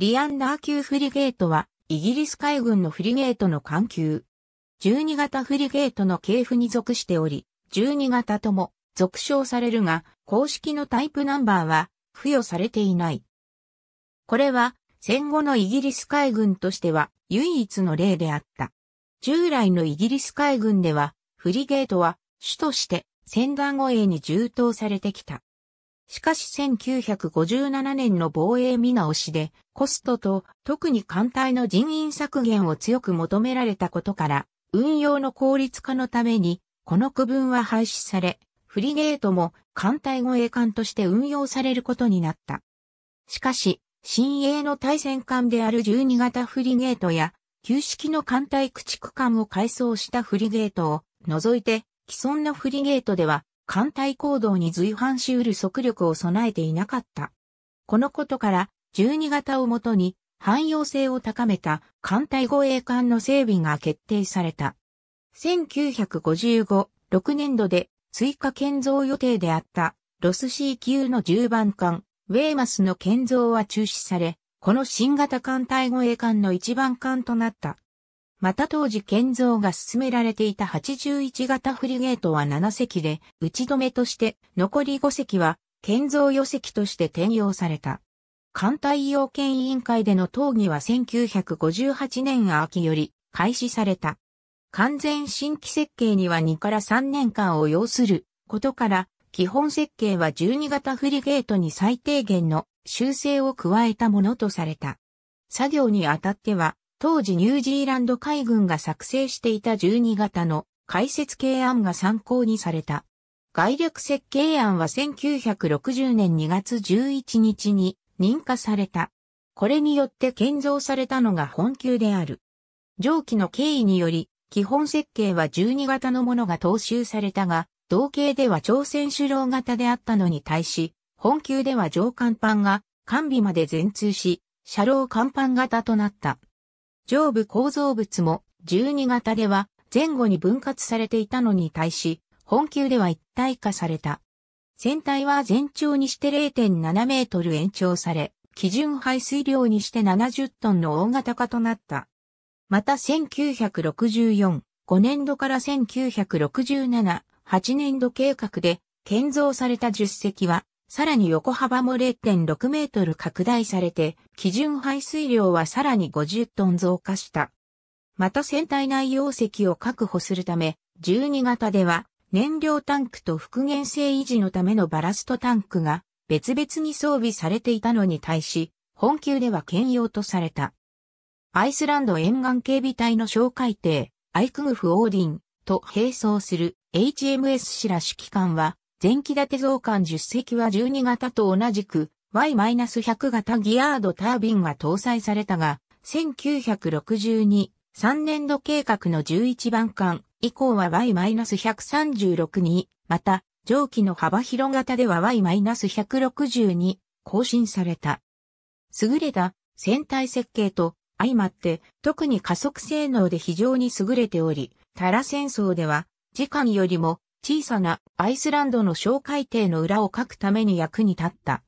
リアンダー級フリゲートは、イギリス海軍のフリゲートの艦級。12型フリゲートの系譜に属しており、12型とも俗称されるが、公式のタイプナンバーは付与されていない。これは、戦後のイギリス海軍としては唯一の例であった。従来のイギリス海軍では、フリゲートは主として戦団護衛に充当されてきた。しかし1957年の防衛見直しで、コストと特に艦隊の人員削減を強く求められたことから、運用の効率化のために、この区分は廃止され、フリゲートも艦隊護衛艦として運用されることになった。しかし、新鋭の対戦艦である12型フリゲートや、旧式の艦隊駆逐艦を改装したフリゲートを除いて、既存のフリゲートでは、艦隊行動に随伴し得る速力を備えていなかった。このことから、12型をもとに、汎用性を高めた艦隊護衛艦の整備が決定された。1955、6年度で追加建造予定であったロス C 級の10番艦、ウェーマスの建造は中止され、この新型艦隊護衛艦の1番艦となった。また当時建造が進められていた81型フリゲートは7隻で、打ち止めとして、残り5隻は、建造予席として転用された。艦隊要件委員会での討議は1958年秋より開始された。完全新規設計には2から3年間を要することから、基本設計は12型フリゲートに最低限の修正を加えたものとされた。作業にあたっては、当時ニュージーランド海軍が作成していた12型の解説系案が参考にされた。概略設計案は1960年2月11日に認可された。これによって建造されたのが本級である。上記の経緯により、基本設計は12型のものが踏襲されたが、同型では朝鮮首脳型であったのに対し、本級では上艦板が完備まで全通し、車両艦板型となった。上部構造物も12型では前後に分割されていたのに対し、本級では一体化された。船体は全長にして0.7メートル延長され、基準排水量にして70トンの大型化となった。また1964、5年度から1967、8年度計画で建造された10隻はさらに横幅も0.6メートル拡大されて、基準排水量はさらに50トン増加した。また船体内容積を確保するため、12型では燃料タンクと復元性維持のためのバラストタンクが別々に装備されていたのに対し、本級では兼用とされた。アイスランド沿岸警備隊の哨戒艇、アイクグフ・オーディンと並走する HMS シラ指揮官は、前期建て増艦10隻は12型と同じく Y-100 型ギアードタービンが搭載されたが、1962、3年度計画の11番艦以降は Y-136 に、また、蒸気の幅広型では y 1 6 2更新された。優れた船体設計と相まって特に加速性能で非常に優れており、タラ戦争では時間よりも小さなアイスランドの小海底の裏を書くために役に立った。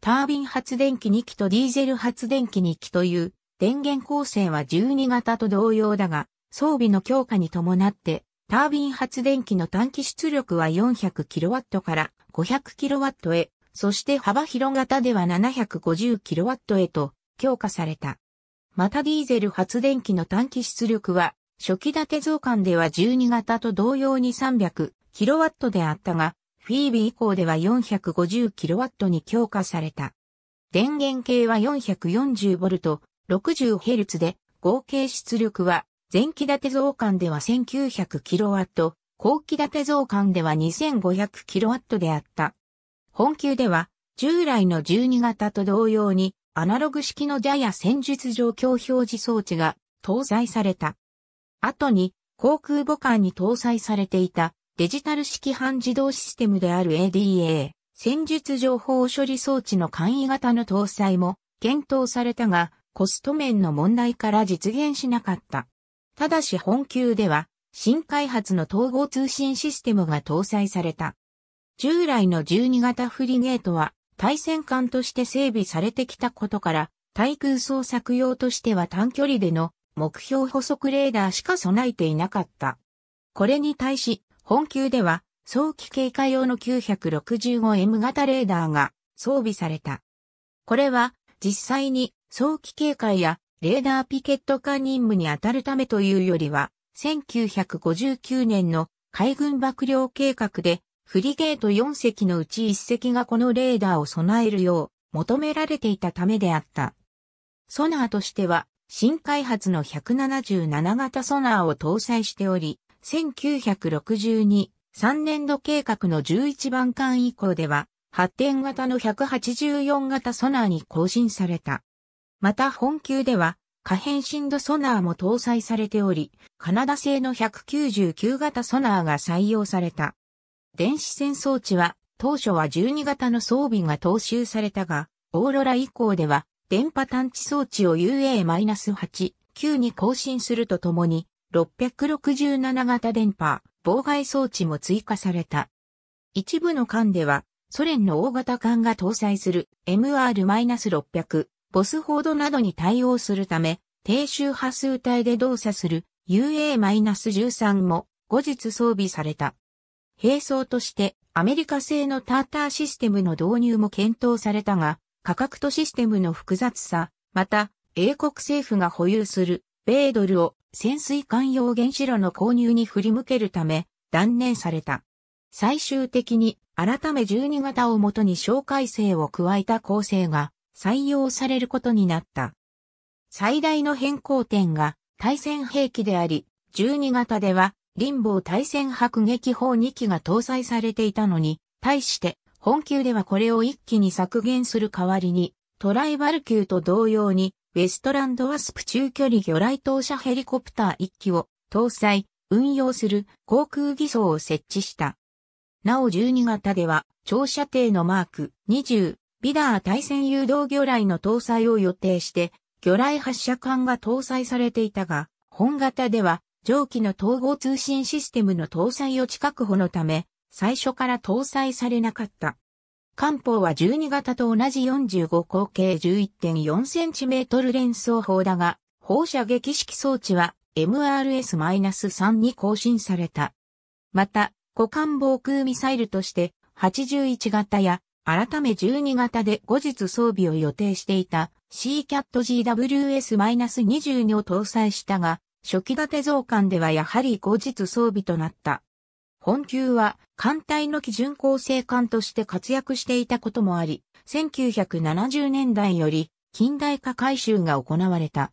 タービン発電機2機とディーゼル発電機2機という電源構成は12型と同様だが、装備の強化に伴って、タービン発電機の短期出力は 400kW から 500kW へ、そして幅広型では 750kW へと強化された。またディーゼル発電機の短期出力は初期建て増刊では12型と同様に 300kW であったが、フィービー以降では 450kW に強化された。電源系は 440V、60Hz で、合計出力は、前期建て増刊では 1900kW、後期建て増刊では 2500kW であった。本級では、従来の12型と同様に、アナログ式のジャヤ戦術状況表示装置が搭載された。後に航空母艦に搭載されていたデジタル式半自動システムである ADA、戦術情報処理装置の簡易型の搭載も検討されたが、コスト面の問題から実現しなかった。ただし本級では、新開発の統合通信システムが搭載された。従来の12型フリゲートは、対戦艦として整備されてきたことから、対空捜索用としては短距離での目標補足レーダーしか備えていなかった。これに対し、本級では、早期警戒用の 965M 型レーダーが装備された。これは、実際に早期警戒やレーダーピケット化任務に当たるためというよりは、1959年の海軍幕僚計画で、フリゲート4隻のうち1隻がこのレーダーを備えるよう求められていたためであった。ソナーとしては、新開発の177型ソナーを搭載しており、1962、3年度計画の11番間以降では、発展型の184型ソナーに更新された。また本級では、可変振度ソナーも搭載されており、カナダ製の199型ソナーが採用された。電子戦装置は、当初は12型の装備が踏襲されたが、オーロラ以降では電波探知装置を UA-8、9に更新するとともに、667型電波、妨害装置も追加された。一部の艦では、ソ連の大型艦が搭載する MR-600、ボスホードなどに対応するため、低周波数帯で動作する UA-13 も後日装備された。並走としてアメリカ製のターターシステムの導入も検討されたが、価格とシステムの複雑さ、また、英国政府が保有する、米ドルを潜水艦用原子炉の購入に振り向けるため、断念された。最終的に、改め12型をもとに小改正を加えた構成が採用されることになった。最大の変更点が対戦兵器であり、12型では、林防対戦迫撃砲2機が搭載されていたのに、対して、本級ではこれを一気に削減する代わりに、トライバル級と同様に、ウェストランドワスプ中距離魚雷投射ヘリコプター1機を搭載、運用する航空偽装を設置した。なお12型では、長射程のマーク20、ビダー対戦誘導魚雷の搭載を予定して、魚雷発射管が搭載されていたが、本型では、上記の統合通信システムの搭載を近く保のため、最初から搭載されなかった。艦砲は12型と同じ45口径 11.4cm 連装砲だが、放射撃式装置は MRS-3 に更新された。また、股間防空ミサイルとして81型や改め12型で後日装備を予定していた CCAT GWS-22 を搭載したが、初期立て増艦ではやはり後日装備となった。本級は艦隊の基準構成艦として活躍していたこともあり、1970年代より近代化改修が行われた。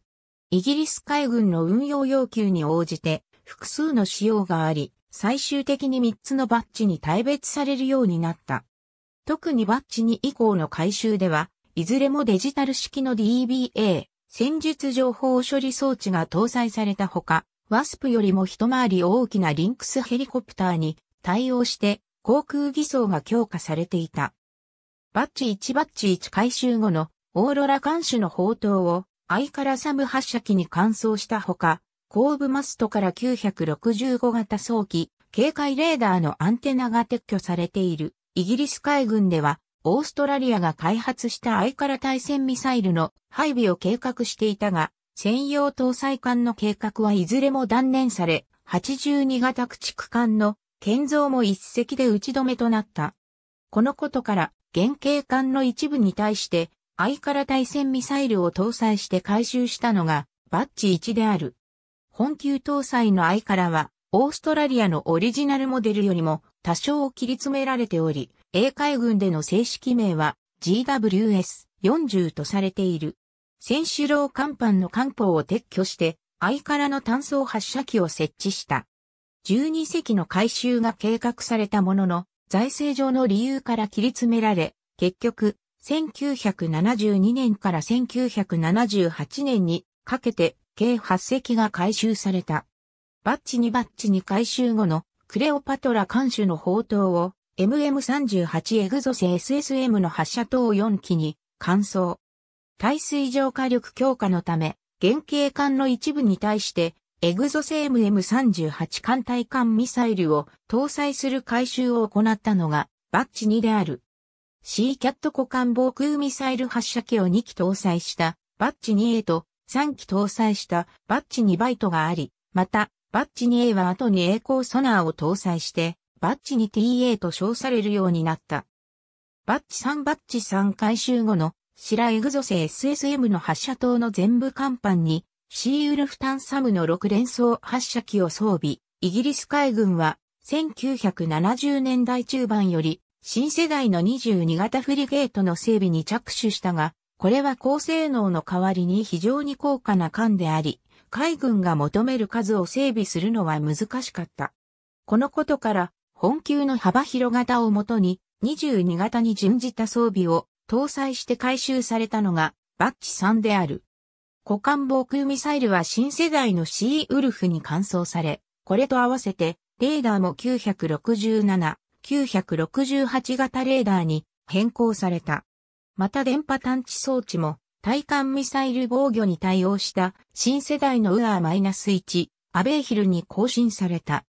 イギリス海軍の運用要求に応じて複数の仕様があり、最終的に3つのバッジに大別されるようになった。特にバッジ2以降の改修では、いずれもデジタル式の DBA、戦術情報処理装置が搭載されたほか、ワスプよりも一回り大きなリンクスヘリコプターに対応して航空偽装が強化されていた。バッチ1バッチ1回収後のオーロラ艦首の砲塔をアイカラサム発射機に換装したほか、後部マストから965型早期警戒レーダーのアンテナが撤去されている。イギリス海軍では、オーストラリアが開発したアイカラ対戦ミサイルの配備を計画していたが、専用搭載艦の計画はいずれも断念され、82型駆逐艦の建造も一隻で打ち止めとなった。このことから、原型艦の一部に対して、相から対戦ミサイルを搭載して回収したのが、バッチ1である。本級搭載の相からは、オーストラリアのオリジナルモデルよりも多少切り詰められており、英海軍での正式名は GWS40 とされている。千種郎甲板の艦砲を撤去して、相からの単素発射機を設置した。12隻の改修が計画されたものの、財政上の理由から切り詰められ、結局、1972年から1978年にかけて計8隻が回収された。バッチにバッチに回収後のクレオパトラ艦首の砲塔を MM38 エグゾス SSM の発射塔4機に完走。耐水上火力強化のため、原型艦の一部に対して、エグゾセーム M38 艦隊艦ミサイルを搭載する改修を行ったのが、バッチ2である。シーキャット股間防空ミサイル発射機を2機搭載したバッチ 2A と3機搭載したバッチ2バイトがあり、またバッチ 2A は後に栄光ソナーを搭載してバッチ 2TA と称されるようになった。バッチ3バッチ3回収後のシラエグゾセ SSM の発射塔の全部甲板に、シーウルフタンサムの6連装発射機を装備、イギリス海軍は、1970年代中盤より、新世代の22型フリゲートの整備に着手したが、これは高性能の代わりに非常に高価な艦であり、海軍が求める数を整備するのは難しかった。このことから、本級の幅広型をもとに、22型に準じた装備を搭載して回収されたのがバッチ3である。股間防空ミサイルは新世代のシーウルフに換装され、これと合わせてレーダーも967、968型レーダーに変更された。また電波探知装置も対艦ミサイル防御に対応した新世代のウアー -1、アベーヒルに更新された。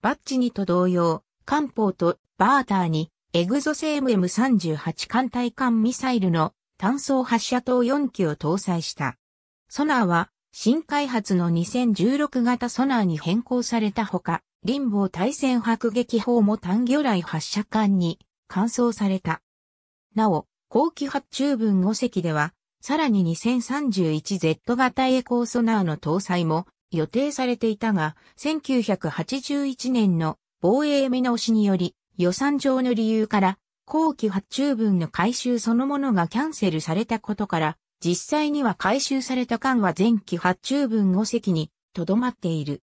バッチ2と同様、艦砲とバーターにエグゾセ MM38 艦隊艦ミサイルの単装発射塔4機を搭載した。ソナーは新開発の2016型ソナーに変更されたほか、リンボー対戦迫撃砲も単魚雷発射艦に換装された。なお、後期発注分5隻では、さらに 2031Z 型栄光ソナーの搭載も予定されていたが、1981年の防衛見直しにより予算上の理由から、後期発注分の回収そのものがキャンセルされたことから、実際には回収された間は前期発注分を隻に留まっている。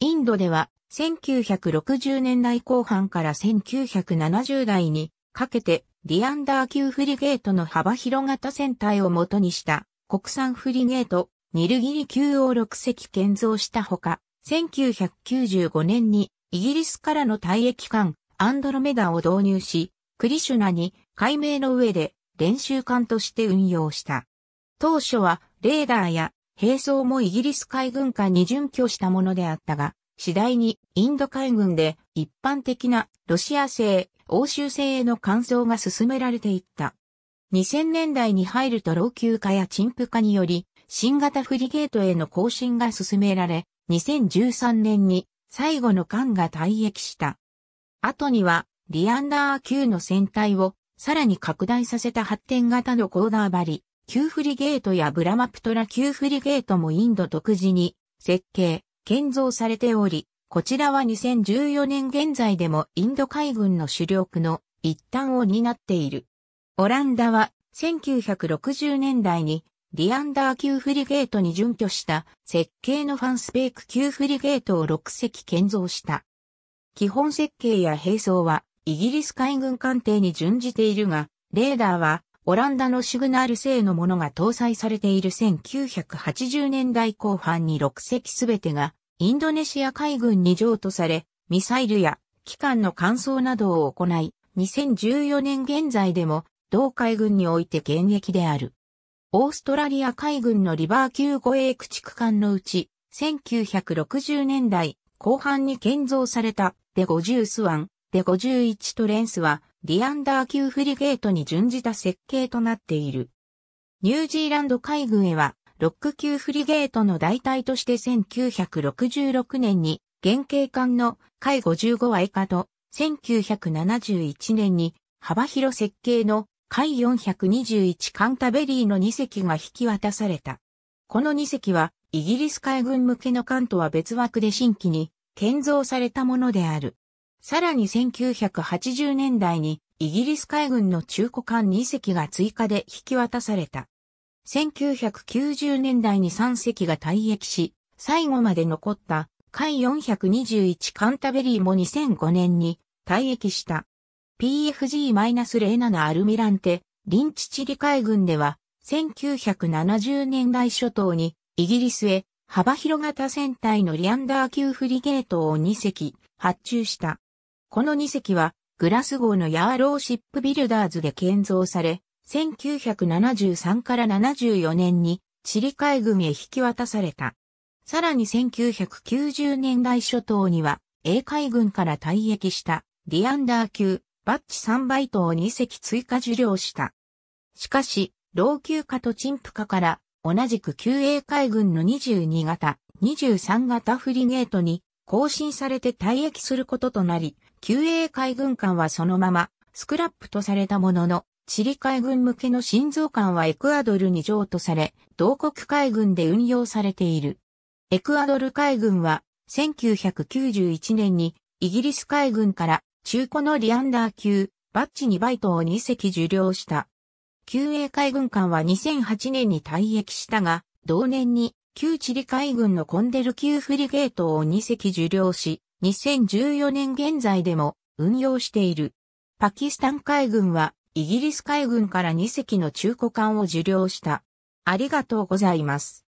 インドでは1960年代後半から1970代にかけてディアンダー級フリゲートの幅広型船体を元にした国産フリゲートニルギリ級を6隻建造したほか、1995年にイギリスからの退役艦アンドロメダを導入し、クリシュナに解明の上で練習艦として運用した。当初はレーダーや兵装もイギリス海軍艦に準拠したものであったが、次第にインド海軍で一般的なロシア製、欧州製への換装が進められていった。2000年代に入ると老朽化や陳腐化により、新型フリゲートへの更新が進められ、2013年に最後の艦が退役した。後には、リアンダー級の船体を、さらに拡大させた発展型のコーダー張り、旧フリゲートやブラマプトラ旧フリゲートもインド独自に、設計、建造されており、こちらは2014年現在でもインド海軍の主力の一端を担っている。オランダは1960年代にリアンダー級フリゲートに準拠した設計のファンスペーク級フリゲートを6隻建造した。基本設計や兵装はイギリス海軍艦艇に準じているが、レーダーはオランダのシグナル製のものが搭載されている1980年代後半に6隻すべてがインドネシア海軍に譲渡され、ミサイルや機関の乾燥などを行い、2014年現在でも同海軍において現役である。オーストラリア海軍のリバー級護衛駆逐艦のうち、1960年代後半に建造されたで50スワン、で51トレンスは、ディアンダー級フリゲートに準じた設計となっている。ニュージーランド海軍へは、ロック級フリゲートの代替として1966年に、原型艦の海55は以下と、1971年に、幅広設計の海421カンタベリーの2隻が引き渡された。この2隻はイギリス海軍向けの艦とは別枠で新規に建造されたものである。さらに1980年代にイギリス海軍の中古艦2隻が追加で引き渡された。1990年代に3隻が退役し、最後まで残った海421カンタベリーも2005年に退役した。PFG-07 アルミランテ、リンチチリ海軍では、1970年代初頭にイギリスへ幅広型船体のリアンダー級フリゲートを2隻発注した。この2隻はグラス号のヤーローシップビルダーズで建造され、1973から74年にチリ海軍へ引き渡された。さらに1990年代初頭には、英海軍から退役したリアンダー級バッチ3イトを2隻追加受領した。しかし、老朽化と陳腐化から同じく旧英海軍の22型、23型フリゲートに更新されて退役することとなり、旧英海軍艦はそのままスクラップとされたものの、チリ海軍向けの心臓艦はエクアドルに譲渡され、同国海軍で運用されている。エクアドル海軍は1991年にイギリス海軍から中古のリアンダー級バッチ2バイトを2隻受領した。旧英海軍艦は2008年に退役したが、同年に旧チリ海軍のコンデル級フリゲートを2隻受領し、2014年現在でも運用している。パキスタン海軍はイギリス海軍から2隻の中古艦を受領した。ありがとうございます。